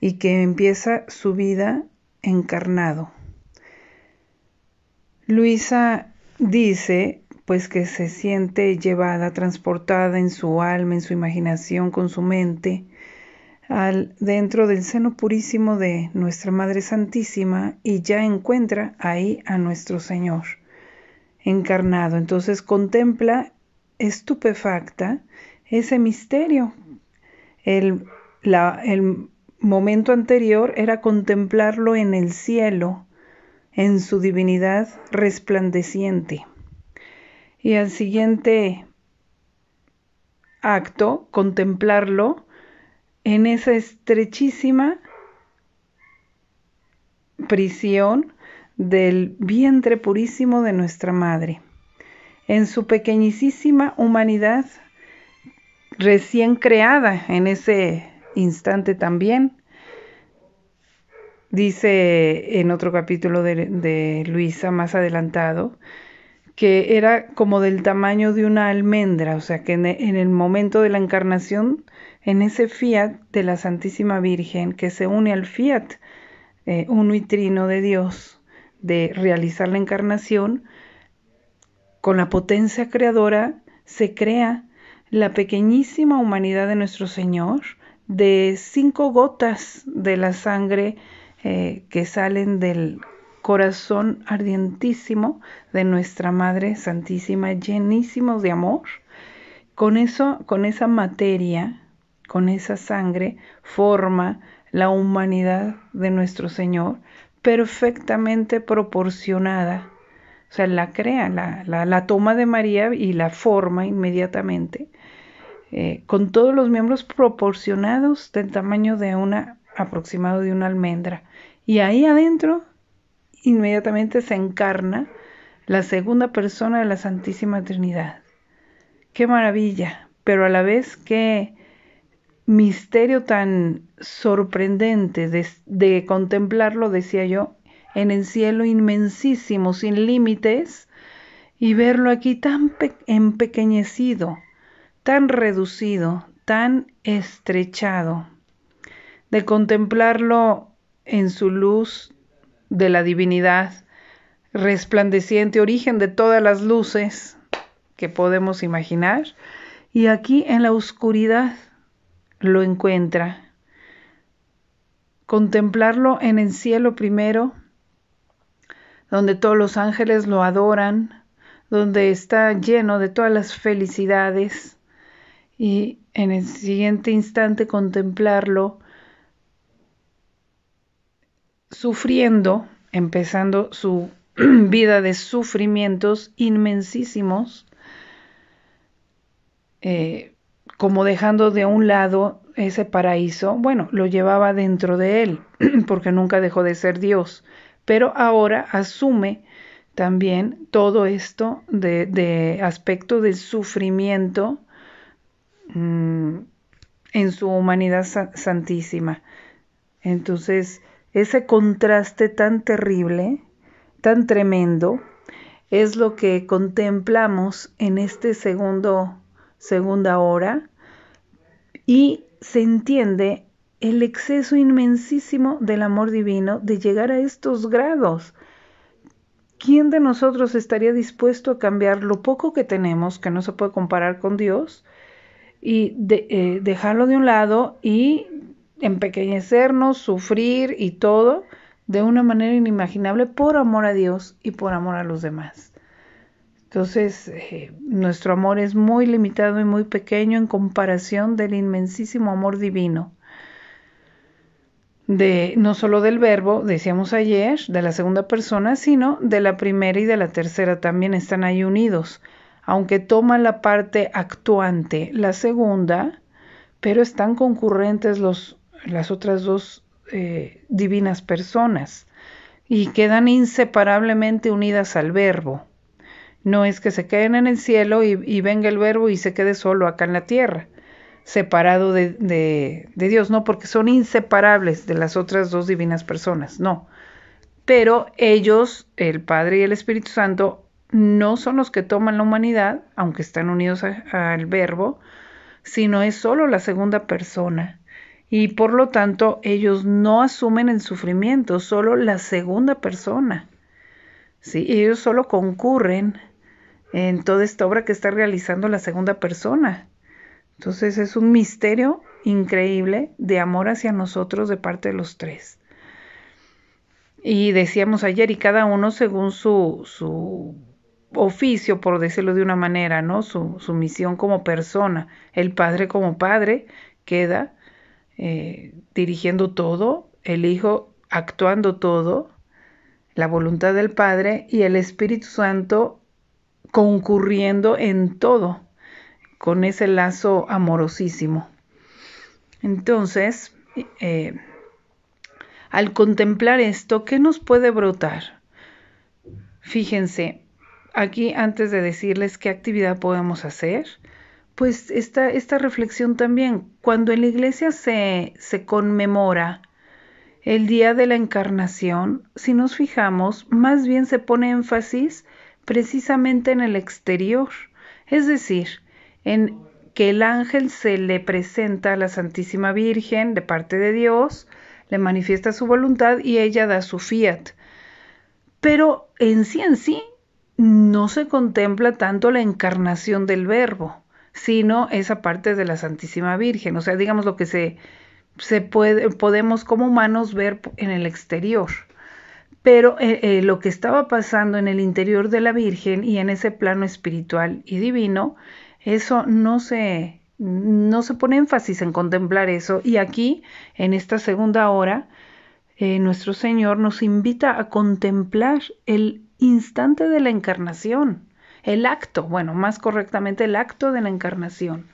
y que empieza su vida encarnado. Luisa dice pues que se siente llevada, transportada en su alma, en su imaginación, con su mente, al dentro del seno purísimo de nuestra Madre Santísima y ya encuentra ahí a nuestro Señor encarnado. Entonces contempla estupefacta ese misterio, el, la, el momento anterior era contemplarlo en el cielo, en su divinidad resplandeciente. Y al siguiente acto, contemplarlo en esa estrechísima prisión del vientre purísimo de nuestra Madre, en su pequeñísima humanidad recién creada en ese instante también, dice en otro capítulo de, Luisa más adelantado, que era como del tamaño de una almendra, o sea que en, el momento de la encarnación, en ese fiat de la Santísima Virgen que se une al fiat un eh, uno de Dios de realizar la encarnación, con la potencia creadora se crea la pequeñísima humanidad de nuestro Señor de cinco gotas de la sangre eh, que salen del corazón ardientísimo de nuestra Madre Santísima, llenísimos de amor. Con eso, con esa materia, con esa sangre, forma la humanidad de nuestro Señor perfectamente proporcionada. O sea, la crea, la, toma de María y la forma inmediatamente, eh, con todos los miembros proporcionados del tamaño de una aproximado de una almendra. Y ahí adentro inmediatamente se encarna la segunda persona de la Santísima Trinidad. Qué maravilla, pero a la vez qué misterio tan sorprendente de, contemplarlo, decía yo, en el cielo inmensísimo, sin límites, y verlo aquí tan empequeñecido, tan reducido, tan estrechado de contemplarlo en su luz de la divinidad, resplandeciente origen de todas las luces que podemos imaginar, y aquí en la oscuridad lo encuentra. Contemplarlo en el cielo primero, donde todos los ángeles lo adoran, donde está lleno de todas las felicidades, y en el siguiente instante contemplarlo sufriendo, empezando su vida de sufrimientos inmensísimos, eh, como dejando de un lado ese paraíso, bueno, lo llevaba dentro de él, porque nunca dejó de ser Dios, pero ahora asume también todo esto de, aspecto del sufrimiento mm, en su humanidad santísima. Entonces, ese contraste tan terrible, tan tremendo, es lo que contemplamos en este segundo segunda hora y se entiende el exceso inmensísimo del amor divino de llegar a estos grados. ¿Quién de nosotros estaría dispuesto a cambiar lo poco que tenemos, que no se puede comparar con Dios, y eh, dejarlo de un lado y empequeñecernos, sufrir y todo de una manera inimaginable por amor a Dios y por amor a los demás. Entonces, eh, nuestro amor es muy limitado y muy pequeño en comparación del inmensísimo amor divino. De, no solo del verbo, decíamos ayer, de la segunda persona, sino de la primera y de la tercera también están ahí unidos, aunque toman la parte actuante la segunda, pero están concurrentes los las otras dos eh, divinas personas y quedan inseparablemente unidas al verbo. No es que se queden en el cielo y, venga el verbo y se quede solo acá en la tierra, separado de, de, Dios, no, porque son inseparables de las otras dos divinas personas, no. Pero ellos, el Padre y el Espíritu Santo, no son los que toman la humanidad, aunque están unidos al verbo, sino es solo la segunda persona y por lo tanto ellos no asumen el sufrimiento, solo la segunda persona. ¿sí? Ellos solo concurren en toda esta obra que está realizando la segunda persona. Entonces es un misterio increíble de amor hacia nosotros de parte de los tres. Y decíamos ayer, y cada uno según su, su oficio, por decirlo de una manera, ¿no? Su, su misión como persona. El padre como padre queda eh, dirigiendo todo, el Hijo actuando todo, la voluntad del Padre y el Espíritu Santo concurriendo en todo, con ese lazo amorosísimo. Entonces, eh, al contemplar esto, ¿qué nos puede brotar? Fíjense, aquí antes de decirles qué actividad podemos hacer, pues esta, esta reflexión también, cuando en la iglesia se conmemora el día de la encarnación, si nos fijamos, más bien se pone énfasis precisamente en el exterior, es decir, en que el ángel se le presenta a la Santísima Virgen de parte de Dios, le manifiesta su voluntad y ella da su fiat. Pero en sí en sí no se contempla tanto la encarnación del verbo sino esa parte de la Santísima Virgen, o sea, digamos lo que se, puede, podemos como humanos ver en el exterior. Pero eh, eh, lo que estaba pasando en el interior de la Virgen y en ese plano espiritual y divino, eso no se, no se pone énfasis en contemplar eso. Y aquí, en esta segunda hora, eh, nuestro Señor nos invita a contemplar el instante de la encarnación el acto, bueno, más correctamente el acto de la encarnación.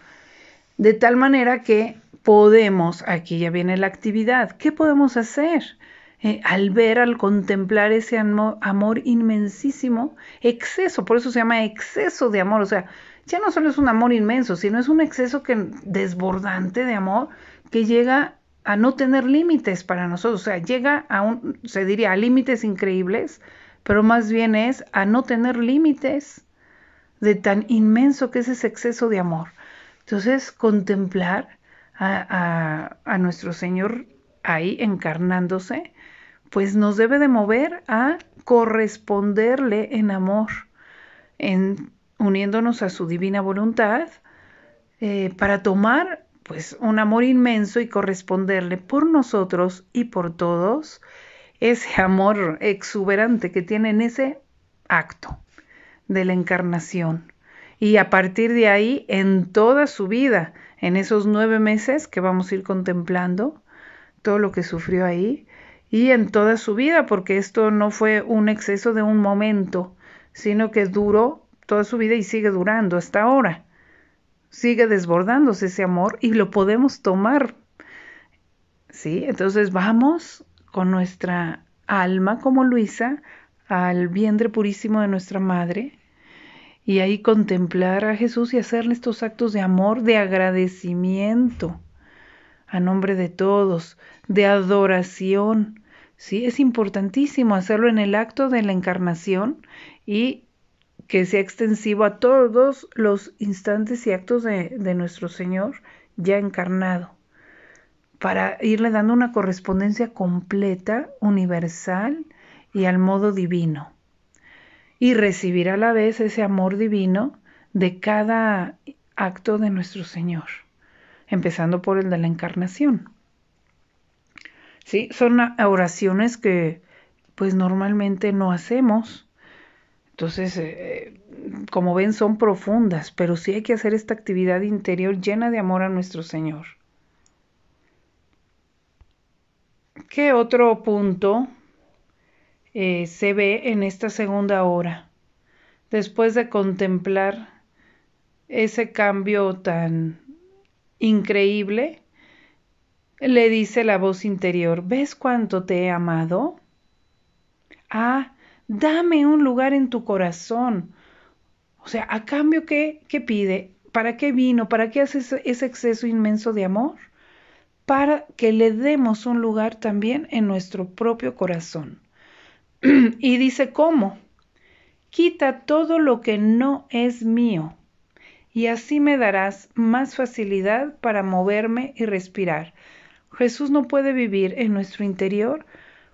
De tal manera que podemos, aquí ya viene la actividad, ¿qué podemos hacer? Eh, al ver, al contemplar ese amor, inmensísimo, exceso, por eso se llama exceso de amor, o sea, ya no solo es un amor inmenso, sino es un exceso que, desbordante de amor que llega a no tener límites para nosotros, o sea, llega a un, se diría, a límites increíbles, pero más bien es a no tener límites de tan inmenso que es ese exceso de amor. Entonces, contemplar a, nuestro Señor ahí encarnándose, pues nos debe de mover a corresponderle en amor, en uniéndonos a su divina voluntad, eh, para tomar pues un amor inmenso y corresponderle por nosotros y por todos ese amor exuberante que tiene en ese acto de la encarnación. Y a partir de ahí, en toda su vida, en esos nueve meses que vamos a ir contemplando, todo lo que sufrió ahí, y en toda su vida, porque esto no fue un exceso de un momento, sino que duró toda su vida y sigue durando hasta ahora. Sigue desbordándose ese amor y lo podemos tomar. ¿Sí? Entonces vamos con nuestra alma como Luisa al vientre purísimo de nuestra Madre y ahí contemplar a Jesús y hacerle estos actos de amor, de agradecimiento a nombre de todos, de adoración. Sí, es importantísimo hacerlo en el acto de la encarnación y que sea extensivo a todos los instantes y actos de, de nuestro Señor ya encarnado, para irle dando una correspondencia completa, universal y al modo divino. Y recibir a la vez ese amor divino de cada acto de nuestro Señor, empezando por el de la encarnación. ¿Sí? Son oraciones que pues normalmente no hacemos. Entonces, eh, eh, como ven, son profundas, pero sí hay que hacer esta actividad interior llena de amor a nuestro Señor. ¿Qué otro punto eh, se ve en esta segunda hora. Después de contemplar ese cambio tan increíble, le dice la voz interior, ¿ves cuánto te he amado? Ah, dame un lugar en tu corazón. O sea, ¿a cambio qué, qué pide? ¿Para qué vino? ¿Para qué hace ese exceso inmenso de amor? Para que le demos un lugar también en nuestro propio corazón. y dice, ¿cómo? Quita todo lo que no es mío, y así me darás más facilidad para moverme y respirar. Jesús no puede vivir en nuestro interior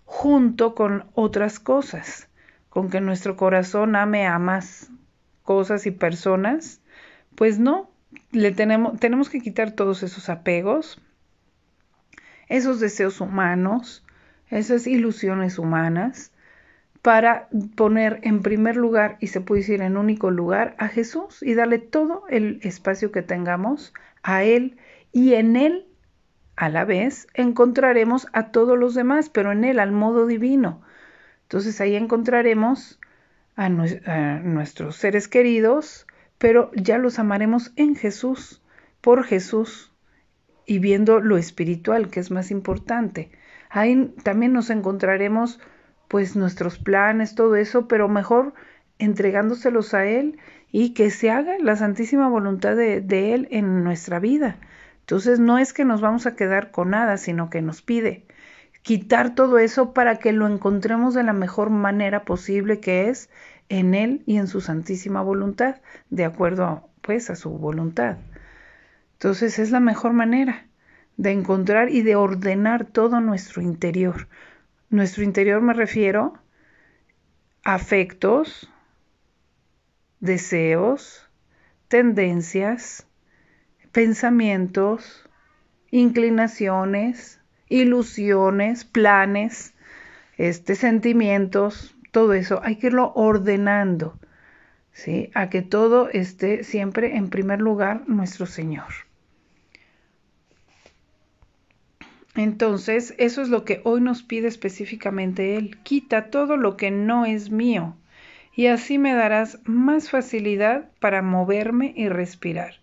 junto con otras cosas, con que nuestro corazón ame a más cosas y personas. Pues no, le tenemos, tenemos que quitar todos esos apegos, esos deseos humanos, esas ilusiones humanas, para poner en primer lugar, y se puede decir en único lugar, a Jesús y darle todo el espacio que tengamos a Él y en Él a la vez encontraremos a todos los demás, pero en Él al modo divino. Entonces ahí encontraremos a, nuestros seres queridos, pero ya los amaremos en Jesús, por Jesús y viendo lo espiritual que es más importante. Ahí también nos encontraremos pues nuestros planes, todo eso, pero mejor entregándoselos a Él y que se haga la santísima voluntad de, Él en nuestra vida. Entonces no es que nos vamos a quedar con nada, sino que nos pide quitar todo eso para que lo encontremos de la mejor manera posible que es en Él y en su santísima voluntad, de acuerdo pues a su voluntad. Entonces es la mejor manera de encontrar y de ordenar todo nuestro interior, nuestro interior me refiero afectos, deseos, tendencias, pensamientos, inclinaciones, ilusiones, planes, este, sentimientos, todo eso, hay que irlo ordenando, ¿sí? A que todo esté siempre en primer lugar nuestro Señor. Entonces, eso es lo que hoy nos pide específicamente Él. Quita todo lo que no es mío y así me darás más facilidad para moverme y respirar.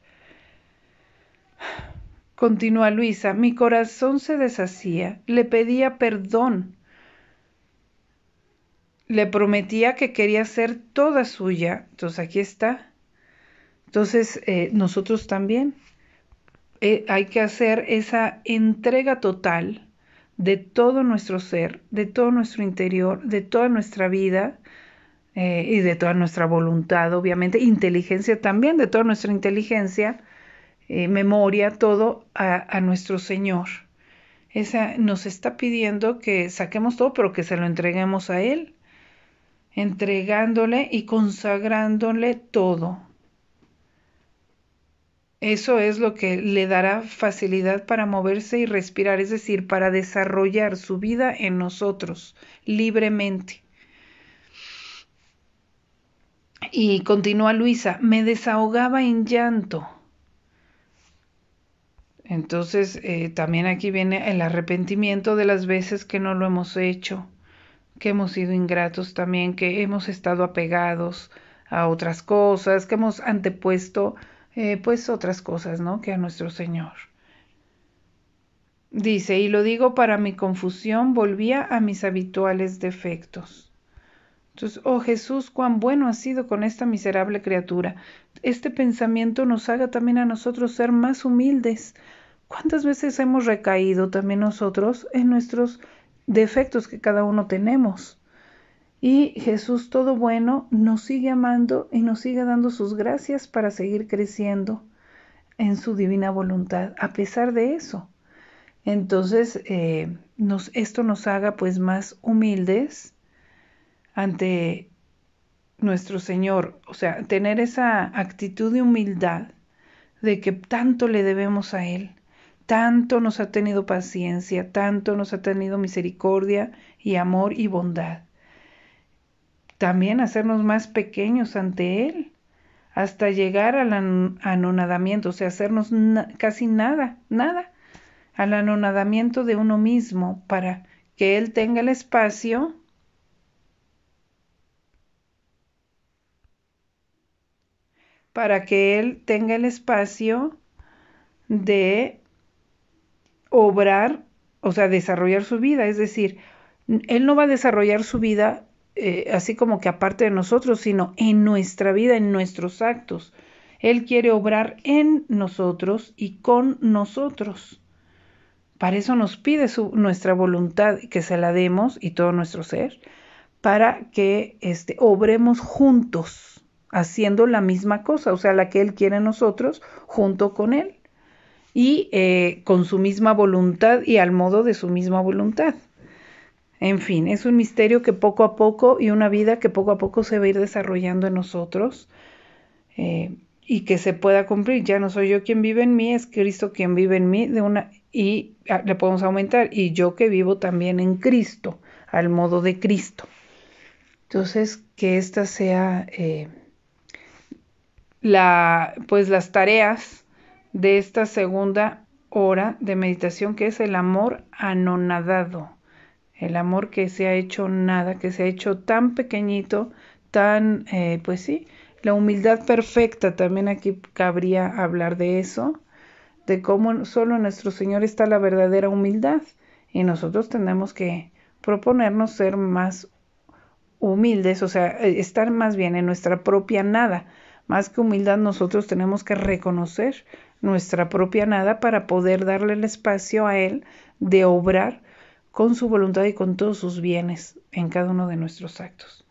Continúa Luisa, mi corazón se deshacía, le pedía perdón, le prometía que quería ser toda suya, entonces aquí está. Entonces eh, nosotros también eh, hay que hacer esa entrega total de todo nuestro ser, de todo nuestro interior, de toda nuestra vida eh, y de toda nuestra voluntad, obviamente, inteligencia también, de toda nuestra inteligencia, eh, memoria, todo a, a, nuestro Señor. Esa nos está pidiendo que saquemos todo, pero que se lo entreguemos a Él, entregándole y consagrándole todo eso es lo que le dará facilidad para moverse y respirar, es decir, para desarrollar su vida en nosotros libremente. Y continúa Luisa, me desahogaba en llanto. Entonces, eh, también aquí viene el arrepentimiento de las veces que no lo hemos hecho, que hemos sido ingratos también, que hemos estado apegados a otras cosas, que hemos antepuesto eh, pues otras cosas, ¿no? Que a nuestro Señor. Dice, y lo digo para mi confusión, volvía a mis habituales defectos. Entonces, oh Jesús, cuán bueno ha sido con esta miserable criatura. Este pensamiento nos haga también a nosotros ser más humildes. ¿Cuántas veces hemos recaído también nosotros en nuestros defectos que cada uno tenemos? Y Jesús todo bueno nos sigue amando y nos sigue dando sus gracias para seguir creciendo en su divina voluntad, a pesar de eso. Entonces, eh, esto nos haga pues más humildes ante nuestro Señor, o sea, tener esa actitud de humildad de que tanto le debemos a Él, tanto nos ha tenido paciencia, tanto nos ha tenido misericordia y amor y bondad también hacernos más pequeños ante Él, hasta llegar al anonadamiento, o sea, hacernos casi nada, nada, al anonadamiento de uno mismo para que Él tenga el espacio para que Él tenga el espacio de obrar, o sea, desarrollar su vida. Es decir, Él no va a desarrollar su vida eh, así como que aparte de nosotros, sino en nuestra vida, en nuestros actos. Él quiere obrar en nosotros y con nosotros. Para eso nos pide nuestra voluntad, que se la demos y todo nuestro ser, para que este, obremos juntos, haciendo la misma cosa, o sea, la que Él quiere en nosotros, junto con Él, y eh, con su misma voluntad y al modo de su misma voluntad. En fin, es un misterio que poco a poco y una vida que poco a poco se va a ir desarrollando en nosotros eh, y que se pueda cumplir. Ya no soy yo quien vive en mí, es Cristo quien vive en mí de una y ah, le podemos aumentar y yo que vivo también en Cristo, al modo de Cristo. Entonces, que esta sea eh, la, pues las tareas de esta segunda hora de meditación que es el amor anonadado el amor que se ha hecho nada, que se ha hecho tan pequeñito, tan, eh, pues sí, la humildad perfecta, también aquí cabría hablar de eso, de cómo solo en nuestro Señor está la verdadera humildad y nosotros tenemos que proponernos ser más humildes, o sea, eh, estar más bien en nuestra propia nada. Más que humildad, nosotros tenemos que reconocer nuestra propia nada para poder darle el espacio a Él de obrar con su voluntad y con todos sus bienes en cada uno de nuestros actos.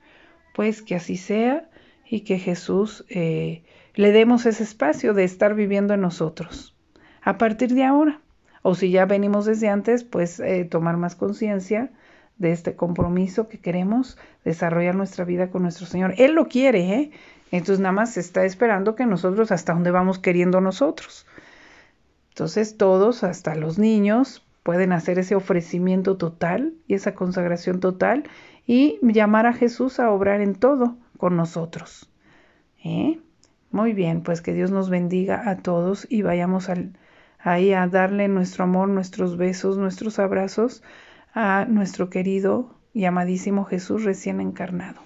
Pues que así sea y que Jesús eh, le demos ese espacio de estar viviendo en nosotros a partir de ahora. O si ya venimos desde antes, pues eh, tomar más conciencia de este compromiso que queremos desarrollar nuestra vida con nuestro Señor. Él lo quiere, ¿eh? Entonces nada más está esperando que nosotros hasta dónde vamos queriendo nosotros. Entonces todos, hasta los niños, pueden hacer ese ofrecimiento total y esa consagración total y llamar a Jesús a obrar en todo con nosotros. ¿Eh? Muy bien, pues que Dios nos bendiga a todos y vayamos al, ahí a darle nuestro amor, nuestros besos, nuestros abrazos a nuestro querido y amadísimo Jesús recién encarnado.